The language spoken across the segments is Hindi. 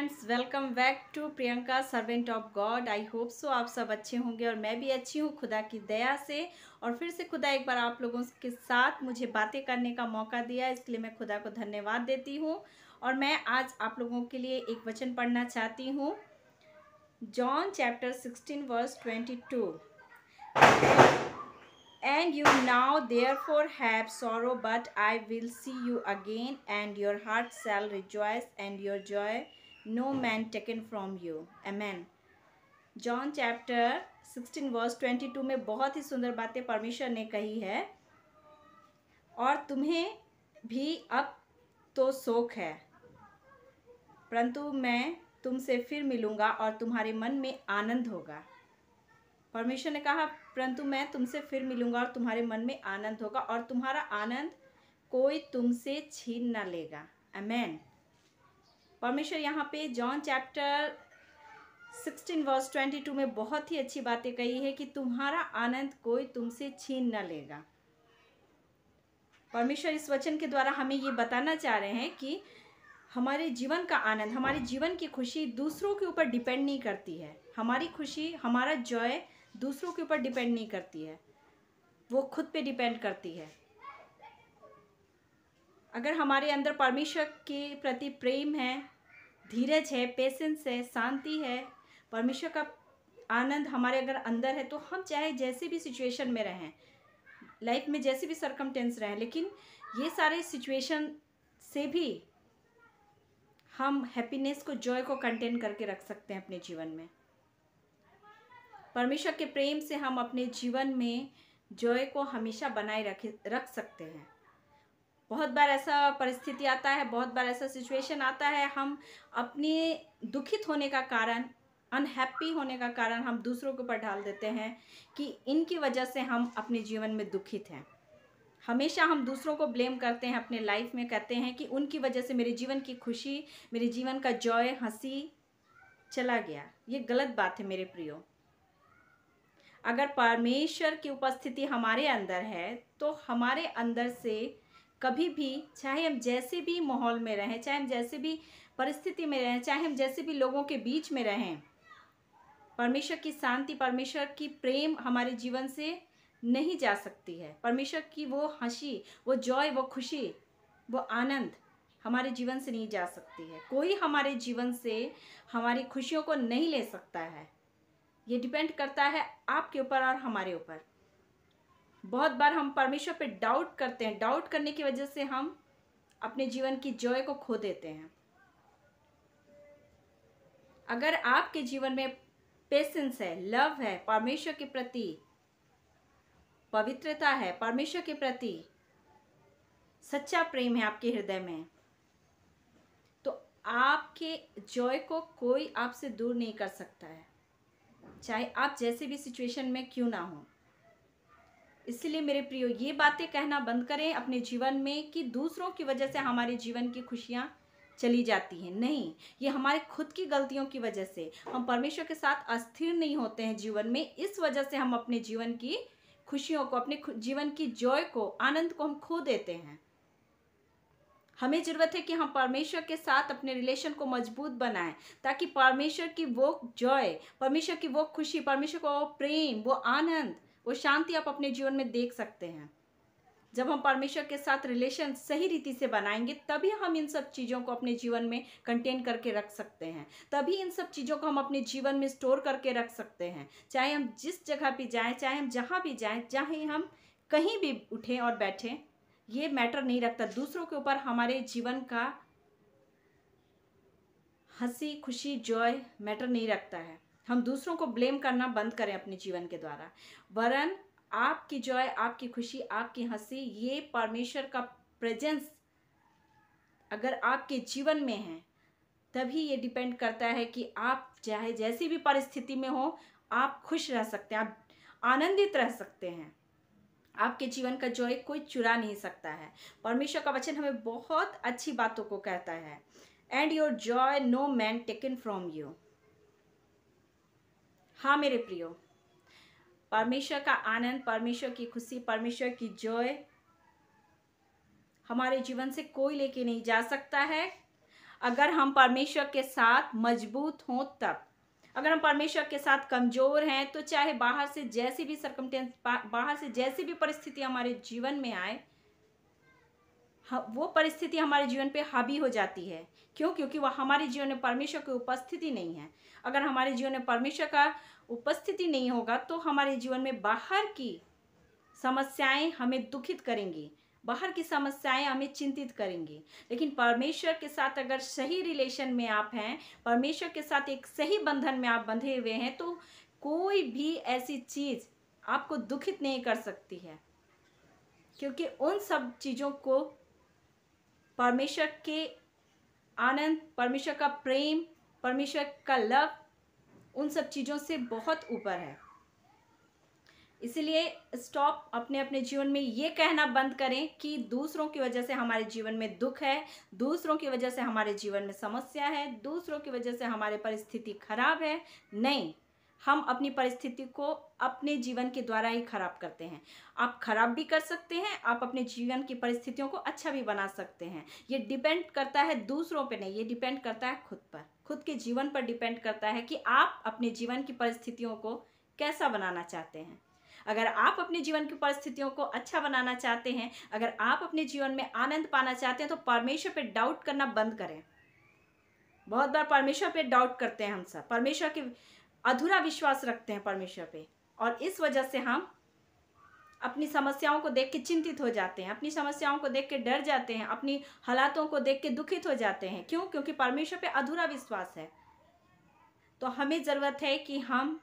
friends welcome back to Priyanka servant of God I hope so आप सब अच्छे होंगे और मैं भी अच्छी हूँ खुदा की दया से और फिर से खुदा एक बार आप लोगों के साथ मुझे बातें करने का मौका दिया इसके लिए मैं खुदा को धन्यवाद देती हूँ और मैं आज आप लोगों के लिए एक वचन पढ़ना चाहती हूँ John chapter sixteen verse twenty two you now therefore have sorrow but I will see you again and your heart shall rejoice and your joy no man taken from you amen John chapter 16 verse 22 में बहुत ही सुंदर बातें परमेश्वर ने कही है और तुम्हें भी अब तो शोक है परंतु मैं तुमसे फिर मिलूँगा और तुम्हारे मन में आनंद होगा परमेश्वर ने कहा परंतु मैं तुमसे फिर मिलूँगा और तुम्हारे मन में आनंद होगा और तुम्हारा आनंद कोई तुमसे छीन ना लेगा अमेन परमेश्वर यहाँ पे John chapter sixteen verse twenty two में बहुत ही अच्छी बातें कही है कि तुम्हारा आनंद कोई तुमसे छीन न लेगा परमेश्वर इस वचन के द्वारा हमें ये बताना चाह रहे हैं कि हमारे जीवन का आनंद हमारे जीवन की खुशी दूसरों के ऊपर डिपेंड नहीं करती है हमारी खुशी हमारा जॉय दूसरों के ऊपर डिपेंड नहीं करती है वो खुद पे डिपेंड करती है अगर हमारे अंदर परमेश्वर के प्रति प्रेम है धीरज है पेशेंस है शांति है परमेश्वर का आनंद हमारे अगर अंदर है तो हम चाहे जैसे भी सिचुएशन में रहें लाइफ में जैसे भी सरकमटेंस रहें लेकिन ये सारे सिचुएशन से भी हम हैप्पीनेस को जॉय को कंटेन करके रख सकते हैं अपने जीवन में परमेश्वर के प्रेम से हम अपने जीवन में जॉय को हमेशा बनाए रख रख सकते हैं बहुत बार ऐसा परिस्थिति आता है बहुत बार ऐसा सिचुएशन आता है हम अपने दुखित होने का कारण अनहैप्पी होने का कारण हम दूसरों के ऊपर ढाल देते हैं कि इनकी वजह से हम अपने जीवन में दुखित हैं हमेशा हम दूसरों को ब्लेम करते हैं अपने लाइफ में कहते हैं कि उनकी वजह से मेरे जीवन की खुशी मेरे जीवन का जॉय हंसी चला गया ये गलत बात है मेरे प्रियो अगर परमेश्वर की उपस्थिति हमारे अंदर है तो हमारे अंदर से कभी भी चाहे हम जैसे भी माहौल में रहें चाहे हम जैसे भी परिस्थिति में रहें चाहे हम जैसे भी लोगों के बीच में रहें परमेश्वर की शांति परमेश्वर की प्रेम हमारे जीवन से नहीं जा सकती है परमेश्वर की वो हंसी वो जॉय वो खुशी वो आनंद हमारे जीवन से नहीं जा सकती है कोई हमारे जीवन से हमारी खुशियों को नहीं ले सकता है ये डिपेंड करता है आपके ऊपर और हमारे ऊपर बहुत बार हम परमेश्वर पे डाउट करते हैं डाउट करने की वजह से हम अपने जीवन की जॉय को खो देते हैं अगर आपके जीवन में पेशेंस है लव है परमेश्वर के प्रति पवित्रता है परमेश्वर के प्रति सच्चा प्रेम है आपके हृदय में तो आपके जॉय को कोई आपसे दूर नहीं कर सकता है चाहे आप जैसे भी सिचुएशन में क्यों ना हो इसलिए मेरे प्रियो ये बातें कहना बंद करें अपने जीवन में कि दूसरों की वजह से हमारे जीवन की खुशियाँ चली जाती हैं नहीं ये हमारे खुद की गलतियों की वजह से हम परमेश्वर के साथ अस्थिर नहीं होते हैं जीवन में इस वजह से हम अपने जीवन की खुशियों को अपने जीवन की जॉय को आनंद को हम खो देते हैं हमें ज़रूरत है कि हम परमेश्वर के साथ अपने रिलेशन को मजबूत बनाएं ताकि परमेश्वर की वो जॉय परमेश्वर की वो खुशी परमेश्वर का वो प्रेम वो आनंद वो शांति आप अपने जीवन में देख सकते हैं जब हम परमेश्वर के साथ रिलेशन सही रीति से बनाएंगे तभी हम इन सब चीज़ों को अपने जीवन में कंटेन करके रख सकते हैं तभी इन सब चीज़ों को हम अपने जीवन में स्टोर करके रख सकते हैं चाहे हम जिस जगह भी जाएं चाहे हम जहाँ भी जाएं चाहे हम कहीं भी उठें और बैठें ये मैटर नहीं रखता दूसरों के ऊपर हमारे जीवन का हंसी खुशी जॉय मैटर नहीं रखता है हम दूसरों को ब्लेम करना बंद करें अपने जीवन के द्वारा वरन आपकी जॉय आपकी खुशी आपकी हंसी ये परमेश्वर का प्रेजेंस अगर आपके जीवन में है तभी ये डिपेंड करता है कि आप चाहे जैसी भी परिस्थिति में हो आप खुश रह सकते हैं आप आनंदित रह सकते हैं आपके जीवन का जॉय कोई चुरा नहीं सकता है परमेश्वर का वचन हमें बहुत अच्छी बातों को कहता है and your joy no man taken from you हाँ मेरे प्रियो परमेश्वर का आनंद परमेश्वर की खुशी परमेश्वर की जय हमारे जीवन से कोई लेके नहीं जा सकता है अगर हम परमेश्वर के साथ मजबूत हों तब अगर हम परमेश्वर के साथ कमज़ोर हैं तो चाहे बाहर से जैसी भी सरकमटेंस बाहर से जैसी भी परिस्थिति हमारे जीवन में आए वो परिस्थिति हमारे जीवन पे हावी हो जाती है क्यों क्योंकि वह हमारे जीवन में परमेश्वर की उपस्थिति नहीं है अगर हमारे जीवन में परमेश्वर का उपस्थिति नहीं होगा तो हमारे जीवन में बाहर की समस्याएं हमें दुखित करेंगी बाहर की समस्याएं हमें चिंतित करेंगी लेकिन परमेश्वर के साथ अगर सही रिलेशन में आप हैं परमेश्वर के साथ एक सही बंधन में आप बंधे हुए हैं तो कोई भी ऐसी चीज़ आपको दुखित नहीं कर सकती है क्योंकि उन सब चीज़ों को परमेश्वर के आनंद परमेश्वर का प्रेम परमेश्वर का लव उन सब चीज़ों से बहुत ऊपर है इसलिए स्टॉप अपने अपने जीवन में ये कहना बंद करें कि दूसरों की वजह से हमारे जीवन में दुख है दूसरों की वजह से हमारे जीवन में समस्या है दूसरों की वजह से हमारे परिस्थिति खराब है नहीं हम अपनी परिस्थिति को अपने जीवन के द्वारा ही खराब करते हैं आप खराब भी कर सकते हैं आप अपने जीवन की परिस्थितियों को अच्छा भी बना सकते हैं ये डिपेंड करता है दूसरों पे नहीं ये डिपेंड करता है खुद पर खुद के जीवन पर डिपेंड करता है कि आप अपने जीवन की परिस्थितियों को कैसा बनाना चाहते हैं अगर आप अपने जीवन की परिस्थितियों को अच्छा बनाना चाहते हैं अगर आप अपने जीवन में आनंद पाना चाहते हैं तो परमेश्वर पर डाउट करना बंद करें बहुत बार परमेश्वर पे डाउट करते हैं हम सब परमेश्वर के अधूरा विश्वास रखते हैं परमेश्वर पे और इस वजह से हम अपनी समस्याओं को देख के चिंतित हो जाते हैं अपनी समस्याओं को देख के डर जाते हैं अपनी हालातों को देख के दुखित हो जाते हैं क्यों क्योंकि परमेश्वर पे अधूरा विश्वास है तो हमें ज़रूरत है कि हम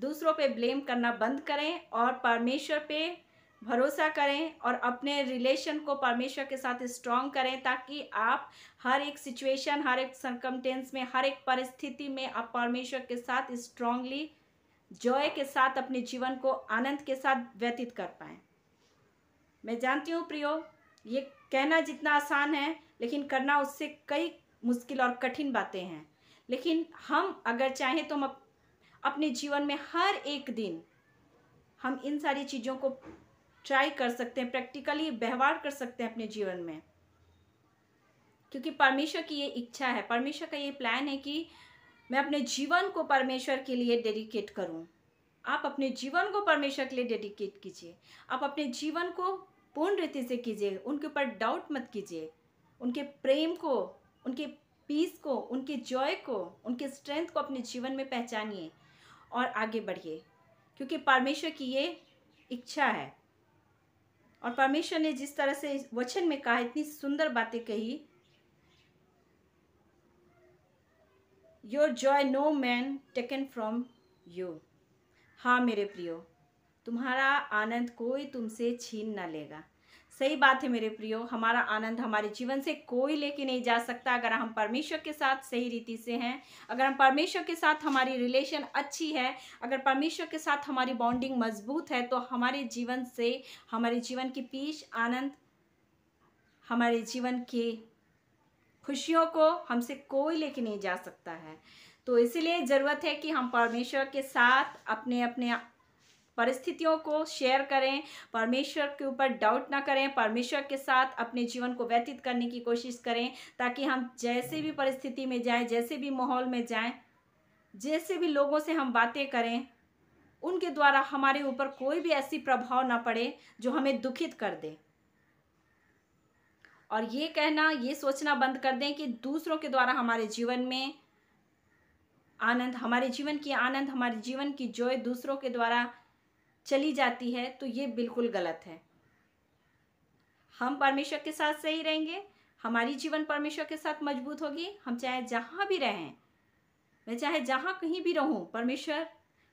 दूसरों पे ब्लेम करना बंद करें और परमेश्वर पे भरोसा करें और अपने रिलेशन को परमेश्वर के साथ स्ट्रांग करें ताकि आप हर एक सिचुएशन हर एक सरकमटेंस में हर एक परिस्थिति में आप परमेश्वर के साथ स्ट्रांगली जॉय के साथ अपने जीवन को आनंद के साथ व्यतीत कर पाएं मैं जानती हूँ प्रियो ये कहना जितना आसान है लेकिन करना उससे कई मुश्किल और कठिन बातें हैं लेकिन हम अगर चाहें तो हम अपने जीवन में हर एक दिन हम इन सारी चीज़ों को ट्राई कर सकते हैं प्रैक्टिकली व्यवहार कर सकते हैं अपने जीवन में क्योंकि परमेश्वर की ये इच्छा है परमेश्वर का ये प्लान है कि मैं अपने जीवन को परमेश्वर के लिए डेडिकेट करूं आप अपने जीवन को परमेश्वर के लिए डेडिकेट कीजिए आप अपने जीवन को पूर्ण रीति से कीजिए उनके ऊपर डाउट मत कीजिए उनके प्रेम को उनके पीस को उनके जॉय को उनके स्ट्रेंथ को अपने जीवन में पहचानिए और आगे बढ़िए क्योंकि परमेश्वर की ये इच्छा है और परमेश्वर ने जिस तरह से वचन में कहा इतनी सुंदर बातें कही your joy no man taken from you हाँ मेरे प्रियो तुम्हारा आनंद कोई तुमसे छीन ना लेगा सही बात है मेरे प्रियो हमारा आनंद हमारे जीवन से कोई लेके नहीं जा सकता अगर हम परमेश्वर के साथ सही रीति से हैं अगर हम परमेश्वर के साथ हमारी रिलेशन अच्छी है अगर परमेश्वर के साथ हमारी बॉन्डिंग मजबूत है तो हमारे जीवन से हमारे जीवन की पीस आनंद हमारे जीवन की खुशियों को हमसे कोई लेके नहीं जा सकता है तो इसीलिए ज़रूरत है कि हम परमेश्वर के साथ अपने अपने परिस्थितियों को शेयर करें परमेश्वर के ऊपर डाउट ना करें परमेश्वर के साथ अपने जीवन को व्यतीत करने की कोशिश करें ताकि हम जैसे भी परिस्थिति में जाएं जैसे भी माहौल में जाएं जैसे भी लोगों से हम बातें करें उनके द्वारा हमारे ऊपर कोई भी ऐसी प्रभाव ना पड़े जो हमें दुखित कर दे और ये कहना ये सोचना बंद कर दें कि दूसरों के द्वारा हमारे जीवन में आनंद हमारे जीवन की आनंद हमारे जीवन की जोय दूसरों के द्वारा चली जाती है तो ये बिल्कुल गलत है हम परमेश्वर के साथ सही रहेंगे हमारी जीवन परमेश्वर के साथ मजबूत होगी हम चाहे जहाँ भी रहें मैं चाहे जहाँ कहीं भी रहूँ परमेश्वर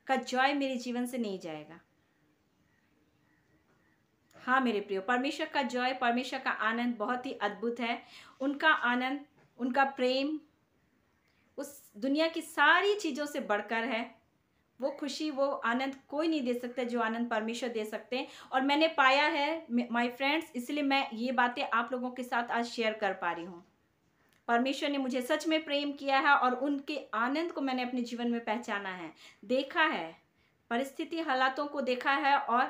का जॉय मेरे जीवन से नहीं जाएगा हाँ मेरे प्रियो परमेश्वर का जॉय परमेश्वर का आनंद बहुत ही अद्भुत है उनका आनंद उनका प्रेम उस दुनिया की सारी चीज़ों से बढ़कर है वो खुशी वो आनंद कोई नहीं दे सकता जो आनंद परमेश्वर दे सकते हैं और मैंने पाया है माय फ्रेंड्स इसलिए मैं ये बातें आप लोगों के साथ आज शेयर कर पा रही हूँ परमेश्वर ने मुझे सच में प्रेम किया है और उनके आनंद को मैंने अपने जीवन में पहचाना है देखा है परिस्थिति हालातों को देखा है और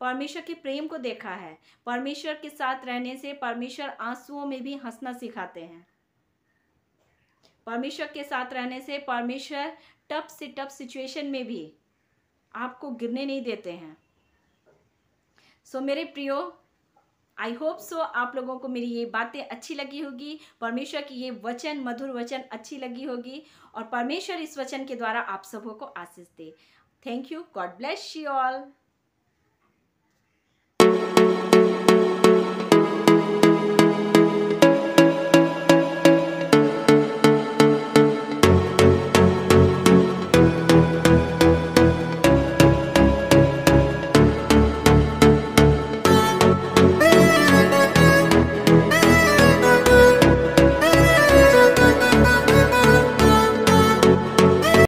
परमेश्वर के प्रेम को देखा है परमेश्वर के साथ रहने से परमेश्वर आंसुओं में भी हंसना सिखाते हैं परमेश्वर के साथ रहने से परमेश्वर टफ से टफ सिचुएशन में भी आपको गिरने नहीं देते हैं सो so, मेरे प्रियो आई होप सो आप लोगों को मेरी ये बातें अच्छी लगी होगी परमेश्वर की ये वचन मधुर वचन अच्छी लगी होगी और परमेश्वर इस वचन के द्वारा आप सबों को आशीष दे thank you God bless you all